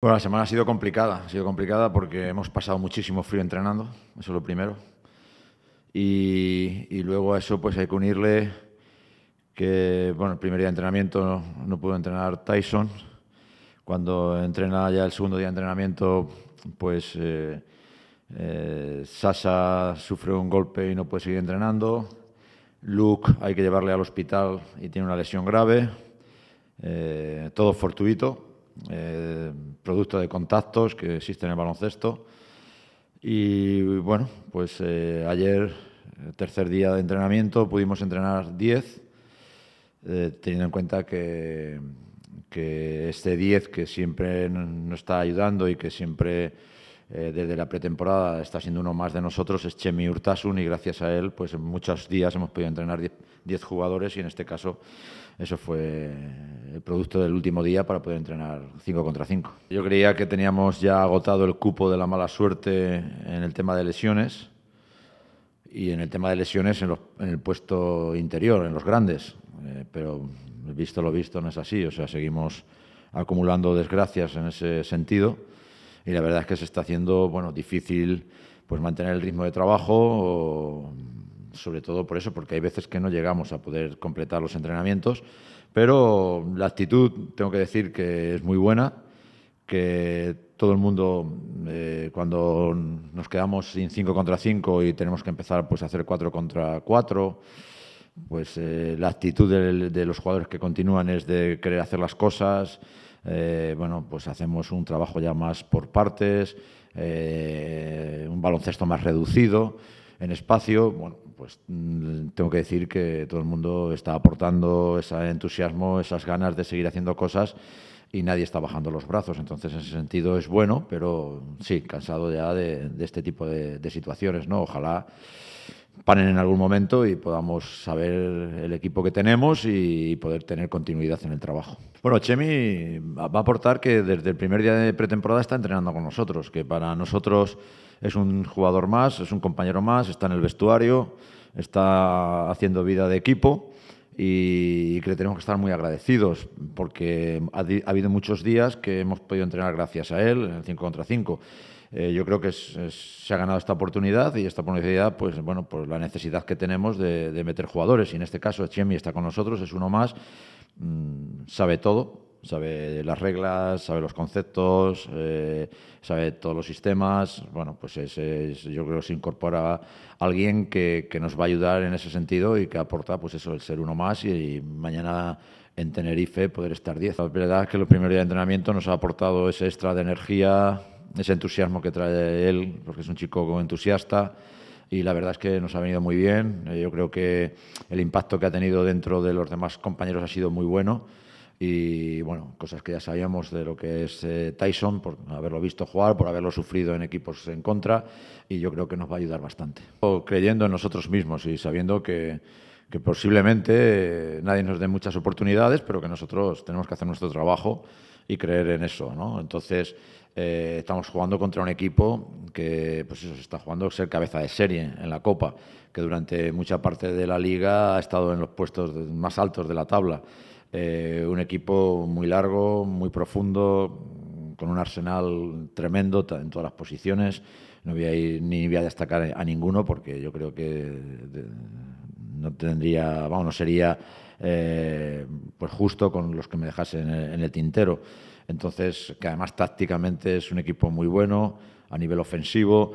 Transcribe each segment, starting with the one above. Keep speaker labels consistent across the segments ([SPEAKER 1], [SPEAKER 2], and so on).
[SPEAKER 1] Bueno, la semana ha sido complicada, ha sido complicada porque hemos pasado muchísimo frío entrenando, eso es lo primero. Y, luego a eso pues hay que unirle que, bueno, el primer día de entrenamiento no, pudo entrenar Tyson. Cuando entrena ya el segundo día de entrenamiento, pues eh, eh, Sasa sufre un golpe y no puede seguir entrenando. Luke hay que llevarle al hospital y tiene una lesión grave. Eh, todo fortuito producto de contactos que existe en el baloncesto. Y bueno, pues eh, ayer, eh, tercer día de entrenamiento, pudimos entrenar 10, eh, teniendo en cuenta que, que este 10 que siempre nos está ayudando y que siempre eh, desde la pretemporada está siendo uno más de nosotros, es Chemi Urtasun, y gracias a él, pues en muchos días hemos podido entrenar 10 jugadores y en este caso eso fue el producto del último día para poder entrenar 5 contra 5. Yo creía que teníamos ya agotado el cupo de la mala suerte en el tema de lesiones y en el tema de lesiones en, el puesto interior, en los grandes, eh, pero visto lo visto no es así, o sea, seguimos acumulando desgracias en ese sentido y la verdad es que se está haciendo bueno, difícil pues, mantener el ritmo de trabajo, sobre todo por eso, porque hay veces que no llegamos a poder completar los entrenamientos, pero la actitud tengo que decir que es muy buena, que todo el mundo eh, cuando nos quedamos sin 5 contra 5 y tenemos que empezar pues, a hacer 4 contra 4, pues eh, la actitud de los jugadores que continúan es de querer hacer las cosas, eh, bueno, pues hacemos un trabajo ya más por partes, eh, un baloncesto más reducido en espacio, bueno, pues mm, tengo que decir que todo el mundo está aportando ese entusiasmo, esas ganas de seguir haciendo cosas y nadie está bajando los brazos. Entonces, en ese sentido es bueno, pero sí, cansado ya de, este tipo de, de, situaciones, ¿no? Ojalá paren en algún momento y podamos saber el equipo que tenemos y poder tener continuidad en el trabajo. Bueno, Chemi va a aportar que desde el primer día de pretemporada está entrenando con nosotros, que para nosotros es un jugador más, es un compañero más, está en el vestuario, está haciendo vida de equipo y que le tenemos que estar muy agradecidos porque ha, habido muchos días que hemos podido entrenar gracias a él en el 5 contra 5. Eh, yo creo que se ha ganado esta oportunidad y esta oportunidad, pues bueno, por pues la necesidad que tenemos de, meter jugadores. Y en este caso, Chemi está con nosotros, es uno más, mm, sabe todo, sabe las reglas, sabe los conceptos, eh, sabe todos los sistemas. Bueno, pues yo creo que se incorpora alguien que, nos va a ayudar en ese sentido y que aporta, pues eso, el ser uno más y, mañana en Tenerife poder estar 10. La verdad es que los primeros días de entrenamiento nos ha aportado ese extra de energía, ese entusiasmo que trae él, porque es un chico entusiasta y la verdad es que nos ha venido muy bien. Eh, yo creo que el impacto que ha tenido dentro de los demás compañeros ha sido muy bueno y bueno, cosas que ya sabíamos de lo que es eh, Tyson, por haberlo visto jugar, por haberlo sufrido en equipos en contra, y yo creo que nos va a ayudar bastante. creyendo en nosotros mismos y sabiendo que, posiblemente eh, nadie nos dé muchas oportunidades, pero que nosotros tenemos que hacer nuestro trabajo y creer en eso, ¿no? Entonces, eh, estamos jugando contra un equipo que, pues eso, está jugando ser cabeza de serie en la Copa, que durante mucha parte de la liga ha estado en los puestos más altos de la tabla. Eh, un equipo muy largo, muy profundo, con un arsenal tremendo en todas las posiciones. No voy a ir, ni voy a destacar a ninguno porque yo creo que no tendría, vamos, no sería eh, pues justo con los que me dejasen en el tintero. Entonces, que además tácticamente es un equipo muy bueno a nivel ofensivo.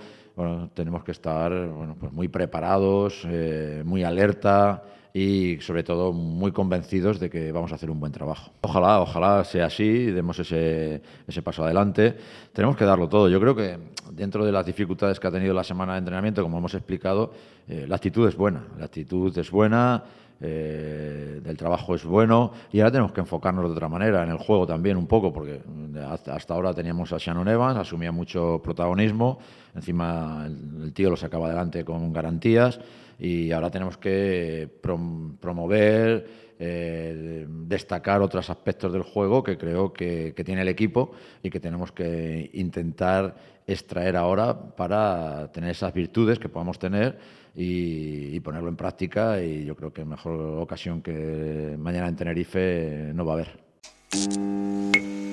[SPEAKER 1] tenemos que estar bueno, pues muy preparados, eh, muy alerta, y sobre todo muy convencidos de que vamos a hacer un buen trabajo. Ojalá, ojalá sea así, demos ese, paso adelante. Tenemos que darlo todo. Yo creo que dentro de las dificultades que ha tenido la semana de entrenamiento, como hemos explicado, eh, la actitud es buena. La actitud es buena del trabajo es bueno y ahora tenemos que enfocarnos de otra manera en el juego también un poco porque hasta ahora teníamos a Shannon Evans, asumía mucho protagonismo, encima el, tío lo sacaba adelante con garantías y ahora tenemos que promover eh, destacar otros aspectos del juego que creo que, tiene el equipo y que tenemos que intentar extraer ahora para tener esas virtudes que podamos tener y, y ponerlo en práctica y yo creo que mejor ocasión que mañana en Tenerife no va a haber.